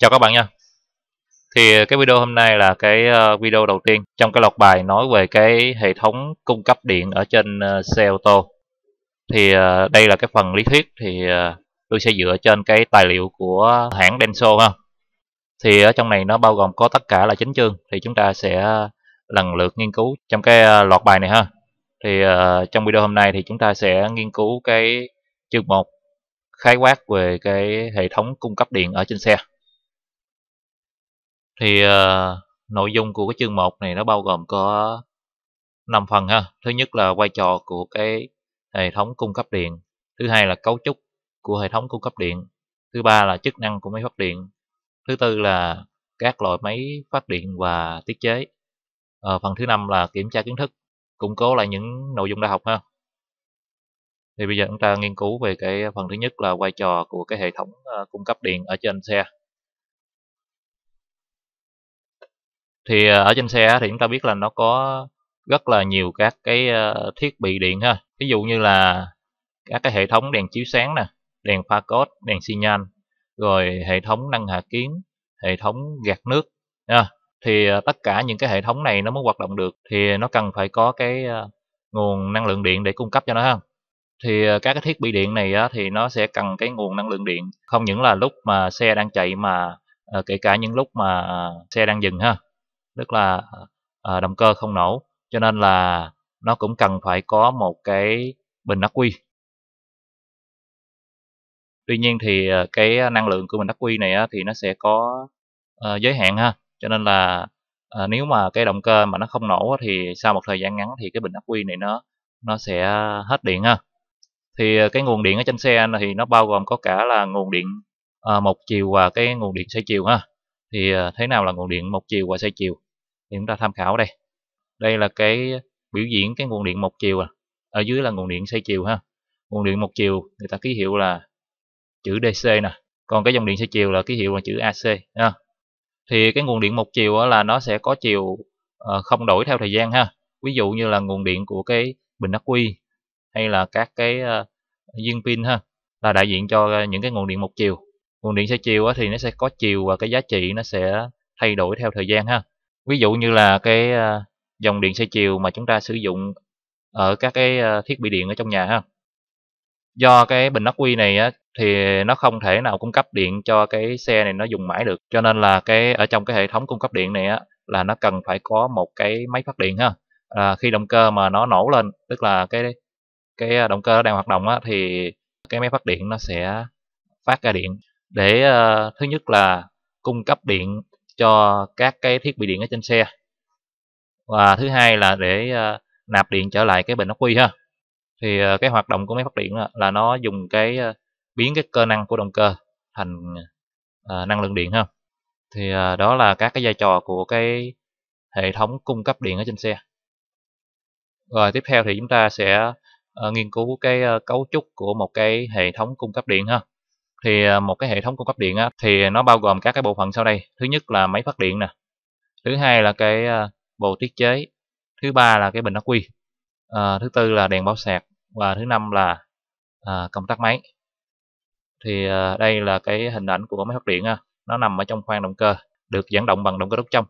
Chào các bạn nha Thì cái video hôm nay là cái ờ, video đầu tiên trong cái lọc bài nói về cái hệ thống cung cấp điện ở trên ờ, xe ô tô Thì ờ, đây là cái phần lý thuyết thì tôi sẽ dựa trên cái tài liệu của hãng Denso ha Thì ở trong này nó bao gồm có tất cả là 9 chương thì chúng ta sẽ lần lượt nghiên cứu trong cái lọt bài này ha Thì trong video hôm nay thì chúng ta sẽ nghiên cứu cái chương 1 khái quát về cái hệ thống cung cấp điện ở trên xe thì uh, nội dung của cái chương 1 này nó bao gồm có 5 phần ha thứ nhất là vai trò của cái hệ thống cung cấp điện thứ hai là cấu trúc của hệ thống cung cấp điện thứ ba là chức năng của máy phát điện thứ tư là các loại máy phát điện và tiết chế à, phần thứ năm là kiểm tra kiến thức củng cố lại những nội dung đã học ha thì bây giờ chúng ta nghiên cứu về cái phần thứ nhất là vai trò của cái hệ thống ờ, cung cấp điện ở trên xe thì ờ, ở trên xe thì chúng ta biết là nó có rất là nhiều các cái ờ, thiết bị điện ha ví dụ như là các cái hệ thống đèn chiếu sáng nè đèn pha cốt đèn xi nhan rồi hệ thống nâng hạ kiến hệ thống gạt nước ha. thì ờ, tất cả những cái hệ thống này nó muốn hoạt động được thì nó cần phải có cái nguồn năng lượng điện để cung cấp cho nó ha thì các cái thiết bị điện này á, thì nó sẽ cần cái nguồn năng lượng điện không những là lúc mà xe đang chạy mà kể cả những lúc mà xe đang dừng ha tức là uh, động cơ không nổ cho nên là nó cũng cần phải có một cái bình ắc quy tuy nhiên thì ờ, cái năng lượng của bình ắc quy này thì nó sẽ có uh, giới hạn ha cho nên là uh, nếu mà cái động cơ mà nó không nổ thì sau một thời gian ngắn thì cái bình ắc quy này nó nó sẽ hết điện ha thì cái nguồn điện ở trên xe thì nó bao gồm có cả là nguồn điện uh, một chiều và cái nguồn điện xoay chiều ha thì thế nào là nguồn điện một chiều và xoay chiều thì chúng ta tham khảo đây đây là cái biểu diễn cái nguồn điện một chiều à. ở dưới là nguồn điện xoay chiều ha nguồn điện một chiều người ta ký hiệu là chữ DC nè còn cái dòng điện xoay chiều là ký hiệu là chữ AC ha thì cái nguồn điện một chiều là nó sẽ có chiều ờ, không đổi theo thời gian ha ví dụ như là nguồn điện của cái bình ắc quy hay là các cái viên ờ, pin ha là đại diện cho những cái nguồn điện một chiều nguồn điện xoay chiều thì nó sẽ có chiều và cái giá trị nó sẽ thay đổi theo thời gian ha ví dụ như là cái ờ, dòng điện xoay chiều mà chúng ta sử dụng ở các cái ờ, thiết bị điện ở trong nhà ha do cái bình ắc quy này á, thì nó không thể nào cung cấp điện cho cái xe này nó dùng mãi được cho nên là cái ở trong cái hệ thống cung cấp điện này á, là nó cần phải có một cái máy phát điện ha à, khi động cơ mà nó nổ lên tức là cái cái ờ, động cơ đang hoạt động á, thì cái máy phát điện nó sẽ phát ra điện để uh, thứ nhất là cung cấp điện cho các cái thiết bị điện ở trên xe và thứ hai là để ờ, nạp điện trở lại cái bình ắc quy ha thì ờ, cái hoạt động của máy phát điện là, nó dùng cái ờ, biến cái cơ năng của động cơ thành năng lượng điện ha thì đó là các cái vai trò của cái hệ thống cung cấp điện ở trên xe rồi tiếp theo thì chúng ta sẽ nghiên cứu cái cấu trúc của một cái hệ thống cung cấp điện ha thì à, một cái hệ thống cung cấp điện á, thì nó bao gồm các cái bộ phận sau đây thứ nhất là máy phát điện nè thứ hai là cái à, bộ tiết chế thứ ba là cái bình ắc quy à, thứ tư là đèn báo sạc và thứ năm là à, công tắc máy thì à, đây là cái hình ảnh của máy phát điện á. nó nằm ở trong khoang động cơ được dẫn động bằng động cơ đốt trong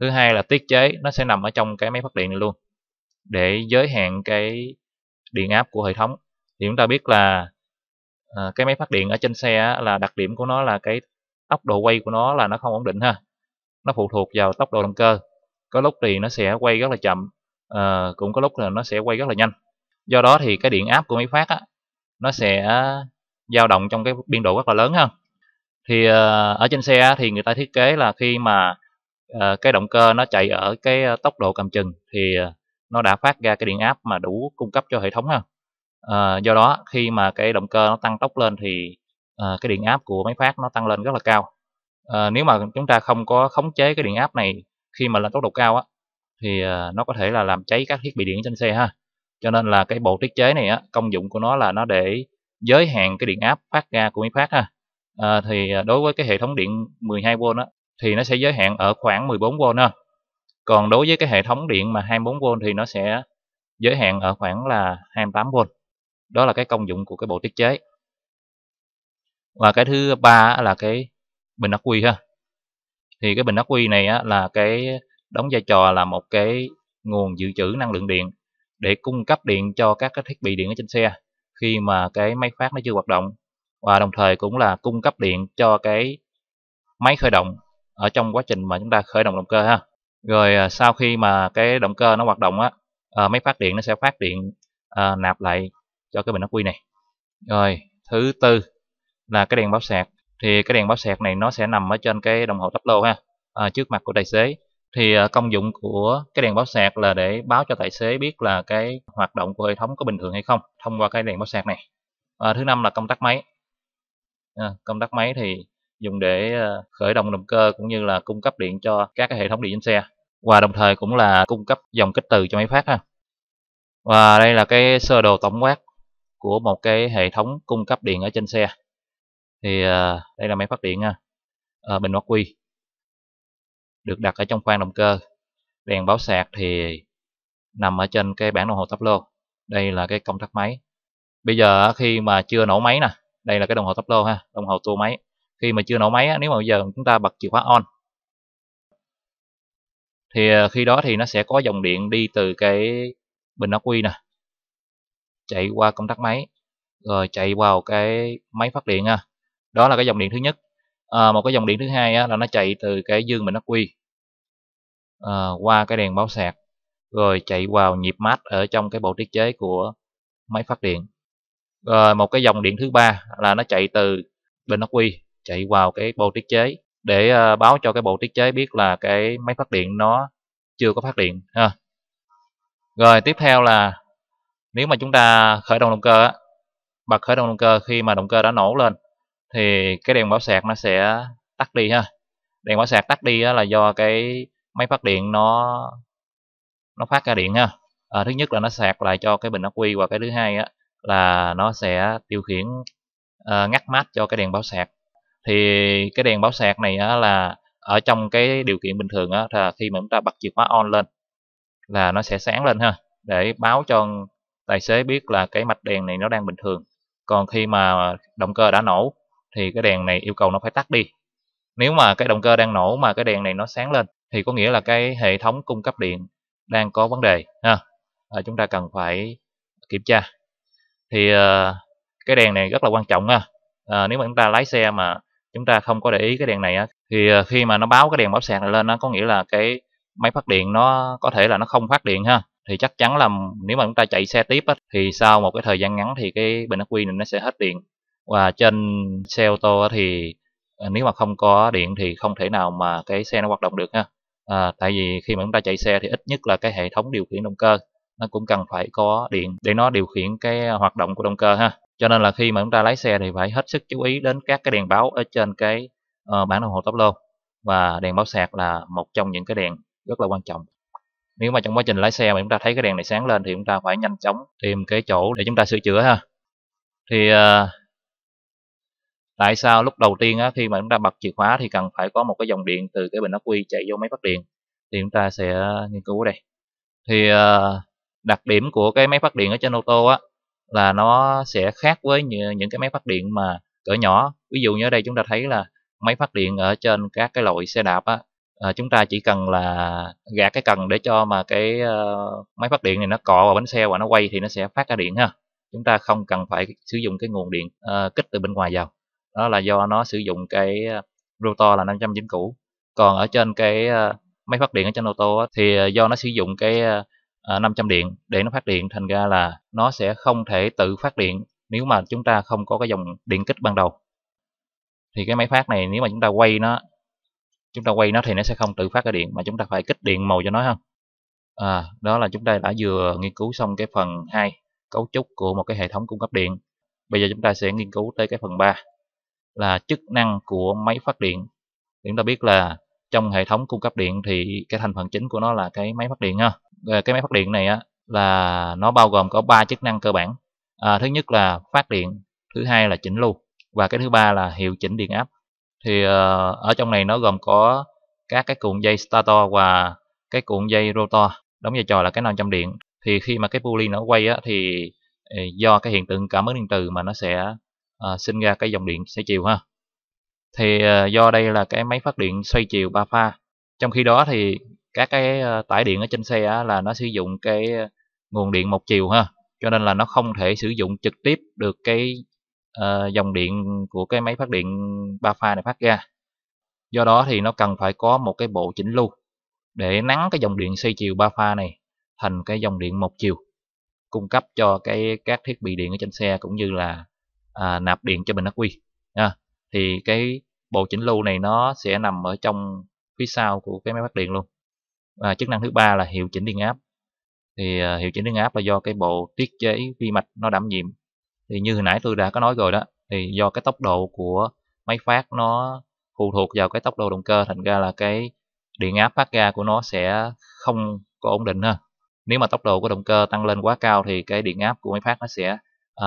thứ hai là tiết chế nó sẽ nằm ở trong cái máy phát điện này luôn để giới hạn cái điện áp của hệ thống thì chúng ta biết là À, cái máy phát điện ở trên xe là đặc điểm của nó là cái tốc độ quay của nó là nó không ổn định ha nó phụ thuộc vào tốc độ động cơ có lúc thì nó sẽ quay rất là chậm à, cũng có lúc là nó sẽ quay rất là nhanh do đó thì cái điện áp của máy phát á, nó sẽ dao động trong cái biên độ rất là lớn ha thì à, ở trên xe thì người ta thiết kế là khi mà à, cái động cơ nó chạy ở cái à, tốc độ cầm chừng thì à, nó đã phát ra cái điện áp mà đủ cung cấp cho hệ thống ha à, do đó khi mà cái động cơ nó tăng tốc lên thì à, cái điện áp của máy phát nó tăng lên rất là cao à, nếu mà chúng ta không có khống chế cái điện áp này khi mà lên tốc độ cao á thì à, nó có thể là làm cháy các thiết bị điện trên xe ha cho nên là cái bộ tiết chế này á công dụng của nó là nó để giới hạn cái điện áp phát ra của máy phát ha à, thì đối với cái hệ thống điện 12V á thì nó sẽ giới hạn ở khoảng 14V ha còn đối với cái hệ thống điện mà 24V thì nó sẽ giới hạn ở khoảng là 28V đó là cái công dụng của cái bộ tiết chế và cái thứ ba là cái bình ắc quy ha thì cái bình ắc quy này á, là cái đóng vai trò là một cái nguồn dự trữ năng lượng điện để cung cấp điện cho các cái thiết bị điện ở trên xe khi mà cái máy phát nó chưa hoạt động và đồng thời cũng là cung cấp điện cho cái máy khởi động ở trong quá trình mà chúng ta khởi động động cơ ha rồi à, sau khi mà cái động cơ nó hoạt động á à, máy phát điện nó sẽ phát điện à, nạp lại cho cái bình ắc quy này rồi thứ tư là cái đèn báo sạc thì cái đèn báo sạc này nó sẽ nằm ở trên cái đồng hồ tắp lô ha à, trước mặt của tài xế thì à, công dụng của cái đèn báo sạc là để báo cho tài xế biết là cái hoạt động của hệ thống có bình thường hay không thông qua cái đèn báo sạc này à, thứ năm là công tắc máy à, công tắc máy thì dùng để à, khởi động động cơ cũng như là cung cấp điện cho các cái hệ thống điện trên xe và đồng thời cũng là cung cấp dòng kích từ cho máy phát ha và đây là cái sơ đồ tổng quát của một cái hệ thống cung cấp điện ở trên xe thì ờ, đây là máy phát điện ờ, bình ắc quy được đặt ở trong khoang động cơ đèn báo sạc thì nằm ở trên cái bảng đồng hồ tắp lô đây là cái công tắc máy bây giờ khi mà chưa nổ máy nè đây là cái đồng hồ tắp lô ha đồng hồ tua máy khi mà chưa nổ máy nếu mà bây giờ chúng ta bật chìa khóa on thì ờ, khi đó thì nó sẽ có dòng điện đi từ cái bình ắc quy nè chạy qua công tắc máy rồi chạy vào cái máy phát điện ha đó là cái dòng điện thứ nhất à, một cái dòng điện thứ hai á, là nó chạy từ cái dương bình ắc quy à, qua cái đèn báo sạc rồi chạy vào nhịp mát ở trong cái bộ tiết chế của máy phát điện rồi một cái dòng điện thứ ba là nó chạy từ bình ắc quy chạy vào cái bộ tiết chế để à, báo cho cái bộ tiết chế biết là cái máy phát điện nó chưa có phát điện ha rồi tiếp theo là nếu mà chúng ta khởi động động cơ bật khởi động động cơ khi mà động cơ đã nổ lên thì cái đèn báo sạc nó sẽ tắt đi ha đèn báo sạc tắt đi là do cái máy phát điện nó nó phát ra điện ha à, thứ nhất là nó sạc lại cho cái bình ắc quy và cái thứ hai á, là nó sẽ điều khiển uh, ngắt mát cho cái đèn báo sạc thì cái đèn báo sạc này á, là ở trong cái điều kiện bình thường á, là khi mà chúng ta bật chìa khóa on lên là nó sẽ sáng lên ha để báo cho tài xế biết là cái mạch đèn này nó đang bình thường còn khi mà động cơ đã nổ thì cái đèn này yêu cầu nó phải tắt đi nếu mà cái động cơ đang nổ mà cái đèn này nó sáng lên thì có nghĩa là cái hệ thống cung cấp điện đang có vấn đề ha à, chúng ta cần phải kiểm tra thì ờ, cái đèn này rất là quan trọng ha à, nếu mà chúng ta lái xe mà chúng ta không có để ý cái đèn này thì ờ, khi mà nó báo cái đèn báo sạc này lên nó có nghĩa là cái máy phát điện nó có thể là nó không phát điện ha thì chắc chắn là nếu mà chúng ta chạy xe tiếp á, thì sau một cái thời gian ngắn thì cái bình ắc quy này nó sẽ hết điện và trên xe ô tô á, thì à, nếu mà không có điện thì không thể nào mà cái xe nó hoạt động được ha à, tại vì khi mà chúng ta chạy xe thì ít nhất là cái hệ thống điều khiển động cơ nó cũng cần phải có điện để nó điều khiển cái hoạt động của động cơ ha cho nên là khi mà chúng ta lái xe thì phải hết sức chú ý đến các cái đèn báo ở trên cái uh, ờ, bảng đồng hồ tốc lô và đèn báo sạc là một trong những cái đèn rất là quan trọng nếu mà trong quá trình lái xe mà chúng ta thấy cái đèn này sáng lên thì chúng ta phải nhanh chóng tìm cái chỗ để chúng ta sửa chữa ha thì ờ, tại sao lúc đầu tiên á, khi mà chúng ta bật chìa khóa thì cần phải có một cái dòng điện từ cái bình ắc quy chạy vô máy phát điện thì chúng ta sẽ nghiên cứu ở đây thì ờ, đặc điểm của cái máy phát điện ở trên ô tô á, là nó sẽ khác với những cái máy phát điện mà cỡ nhỏ ví dụ như ở đây chúng ta thấy là máy phát điện ở trên các cái loại xe đạp á, à, chúng ta chỉ cần là gạt cái cần để cho mà cái uh, máy phát điện này nó cọ vào bánh xe và nó quay thì nó sẽ phát ra điện ha chúng ta không cần phải sử dụng cái nguồn điện uh, kích từ bên ngoài vào đó là do nó sử dụng cái rotor là 500 chính cũ còn ở trên cái uh, máy phát điện ở trên ô tô thì do nó sử dụng cái uh, 500 điện để nó phát điện thành ra là nó sẽ không thể tự phát điện nếu mà chúng ta không có cái dòng điện kích ban đầu thì cái máy phát này nếu mà chúng ta quay nó chúng ta quay nó thì nó sẽ không tự phát ra điện mà chúng ta phải kích điện màu cho nó ha à, đó là chúng ta đã vừa nghiên cứu xong cái phần 2 cấu trúc của một cái hệ thống cung cấp điện bây giờ chúng ta sẽ nghiên cứu tới cái phần 3 là chức năng của máy phát điện thì chúng ta biết là trong hệ thống cung cấp điện thì cái thành phần chính của nó là cái máy phát điện ha cái máy phát điện này á là nó bao gồm có ba chức năng cơ bản à, thứ nhất là phát điện thứ hai là chỉnh lưu và cái thứ ba là hiệu chỉnh điện áp thì ờ, ở trong này nó gồm có các cái cuộn dây stator và cái cuộn dây rotor đóng vai trò là cái nam châm điện thì khi mà cái pulley nó quay á, thì ờ, do cái hiện tượng cảm ứng điện từ mà nó sẽ à, sinh ra cái dòng điện xoay chiều ha thì à, do đây là cái máy phát điện xoay chiều ba pha trong khi đó thì các cái tải điện ở trên xe á, là nó sử dụng cái nguồn điện một chiều ha cho nên là nó không thể sử dụng trực tiếp được cái Ờ, dòng điện của cái máy phát điện ba pha này phát ra do đó thì nó cần phải có một cái bộ chỉnh lưu để nắn cái dòng điện xoay chiều ba pha này thành cái dòng điện một chiều cung cấp cho cái các thiết bị điện ở trên xe cũng như là à, nạp điện cho bình ắc quy à, thì cái bộ chỉnh lưu này nó sẽ nằm ở trong phía sau của cái máy phát điện luôn và chức năng thứ ba là hiệu chỉnh điện áp thì à, hiệu chỉnh điện áp là do cái bộ tiết chế vi mạch nó đảm nhiệm thì như hồi nãy tôi đã có nói rồi đó thì do cái tốc độ của máy phát nó phụ thuộc vào cái tốc độ động cơ thành ra là cái điện áp phát ra của nó sẽ không có ổn định ha nếu mà tốc độ của động cơ tăng lên quá cao thì cái điện áp của máy phát nó sẽ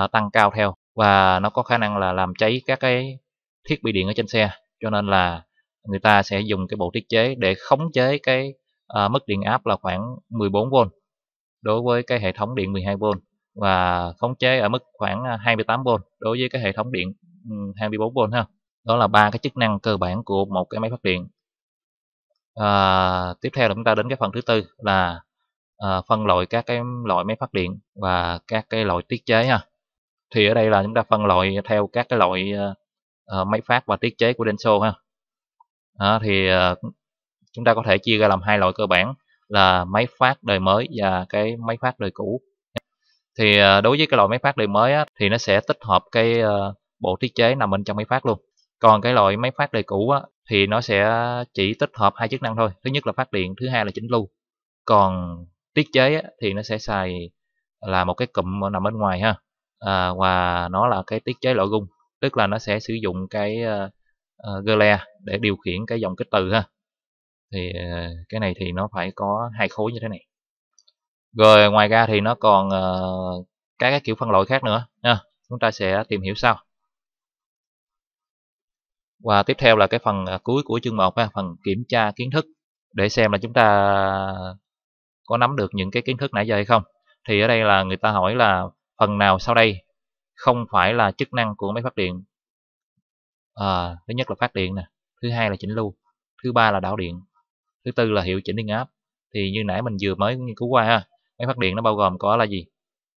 uh, tăng cao theo và nó có khả năng là làm cháy các cái thiết bị điện ở trên xe cho nên là người ta sẽ dùng cái bộ thiết chế để khống chế cái uh, mức điện áp là khoảng 14V đối với cái hệ thống điện 12V và khống chế ở mức khoảng 28V à, đối với cái hệ thống điện 24V ừ, ha. Đó là ba cái chức năng cơ bản của một cái máy phát điện. À, tiếp theo là chúng ta đến cái phần thứ tư là à, phân loại các cái loại máy phát điện và các cái loại tiết chế ha. Thì ở đây là chúng ta phân loại theo các cái loại à, à máy phát và tiết chế của Denso ha. À, thì à, chúng ta có thể chia ra làm hai loại cơ bản là máy phát đời mới và cái máy phát đời cũ thì ờ, đối với cái loại máy phát điện mới á, thì nó sẽ tích hợp cái ờ, bộ thiết chế nằm bên trong máy phát luôn còn cái loại máy phát đề cũ á, thì nó sẽ chỉ tích hợp hai chức năng thôi thứ nhất là phát điện thứ hai là chỉnh lưu còn tiết chế á, thì nó sẽ xài là một cái cụm nằm bên ngoài ha à, và nó là cái tiết chế loại gung tức là nó sẽ sử dụng cái uh, gơ le để điều khiển cái dòng kích từ ha thì uh, cái này thì nó phải có hai khối như thế này rồi ngoài ra thì nó còn uh, các cái kiểu phân loại khác nữa nha chúng ta sẽ tìm hiểu sau và tiếp theo là cái phần ờ, cuối của chương 1 phần kiểm tra kiến thức để xem là chúng ta có nắm được những cái kiến thức nãy giờ hay không thì ở đây là người ta hỏi là phần nào sau đây không phải là chức năng của máy phát điện à, thứ nhất là phát điện nè thứ hai là chỉnh lưu thứ ba là đảo điện thứ tư là hiệu chỉnh điện áp thì như nãy mình vừa mới nghiên cứu qua ha máy phát điện nó bao gồm có là gì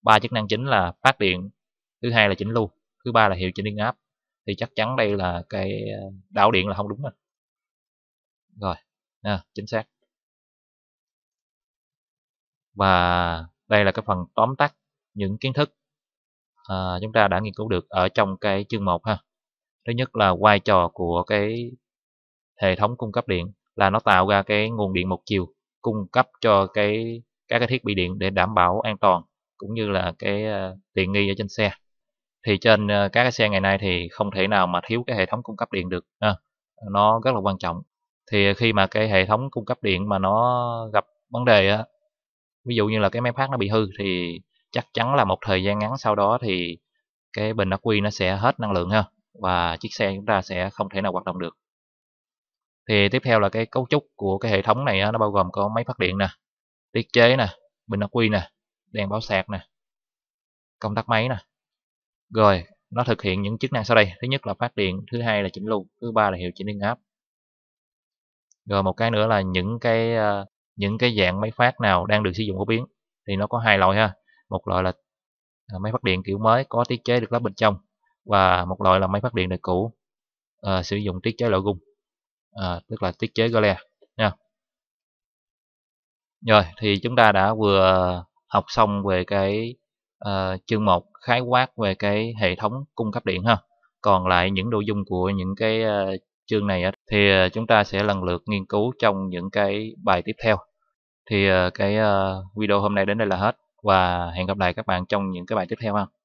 ba chức năng chính là phát điện thứ hai là chỉnh lưu thứ ba là hiệu chỉnh điện áp thì chắc chắn đây là cái ờ, đảo điện là không đúng rồi rồi à, chính xác và đây là cái phần tóm tắt những kiến thức à, chúng ta đã nghiên cứu được ở trong cái chương 1 ha thứ nhất là vai trò của cái hệ thống cung cấp điện là nó tạo ra cái nguồn điện một chiều cung cấp cho cái các cái thiết bị điện để đảm bảo an toàn cũng như là cái ờ, tiện nghi ở trên xe thì trên ờ, các cái xe ngày nay thì không thể nào mà thiếu cái hệ thống cung cấp điện được à, nó rất là quan trọng thì khi mà cái hệ thống cung cấp điện mà nó gặp vấn đề á ví dụ như là cái máy phát nó bị hư thì chắc chắn là một thời gian ngắn sau đó thì cái bình ắc quy nó sẽ hết năng lượng ha và chiếc xe chúng ta sẽ không thể nào hoạt động được thì tiếp theo là cái cấu trúc của cái hệ thống này á, nó bao gồm có máy phát điện nè tiết chế nè bình ắc quy nè đèn báo sạc nè công tắc máy nè rồi nó thực hiện những chức năng sau đây thứ nhất là phát điện thứ hai là chỉnh lưu thứ ba là hiệu chỉnh điện áp rồi một cái nữa là những cái ờ, những cái dạng máy phát nào đang được sử dụng phổ biến thì nó có hai loại ha một loại là ờ, máy phát điện kiểu mới có tiết chế được lắp bên trong và một loại là máy phát điện đời cũ uh, sử dụng tiết chế loại gung uh, tức là tiết chế gole rồi thì chúng ta đã vừa học xong về cái uh, chương 1 khái quát về cái hệ thống cung cấp điện ha. Còn lại những nội dung của những cái uh, chương này thì ờ, chúng ta sẽ lần lượt nghiên cứu trong những cái bài tiếp theo. Thì uh, cái uh, video hôm nay đến đây là hết và hẹn gặp lại các bạn trong những cái bài tiếp theo ha.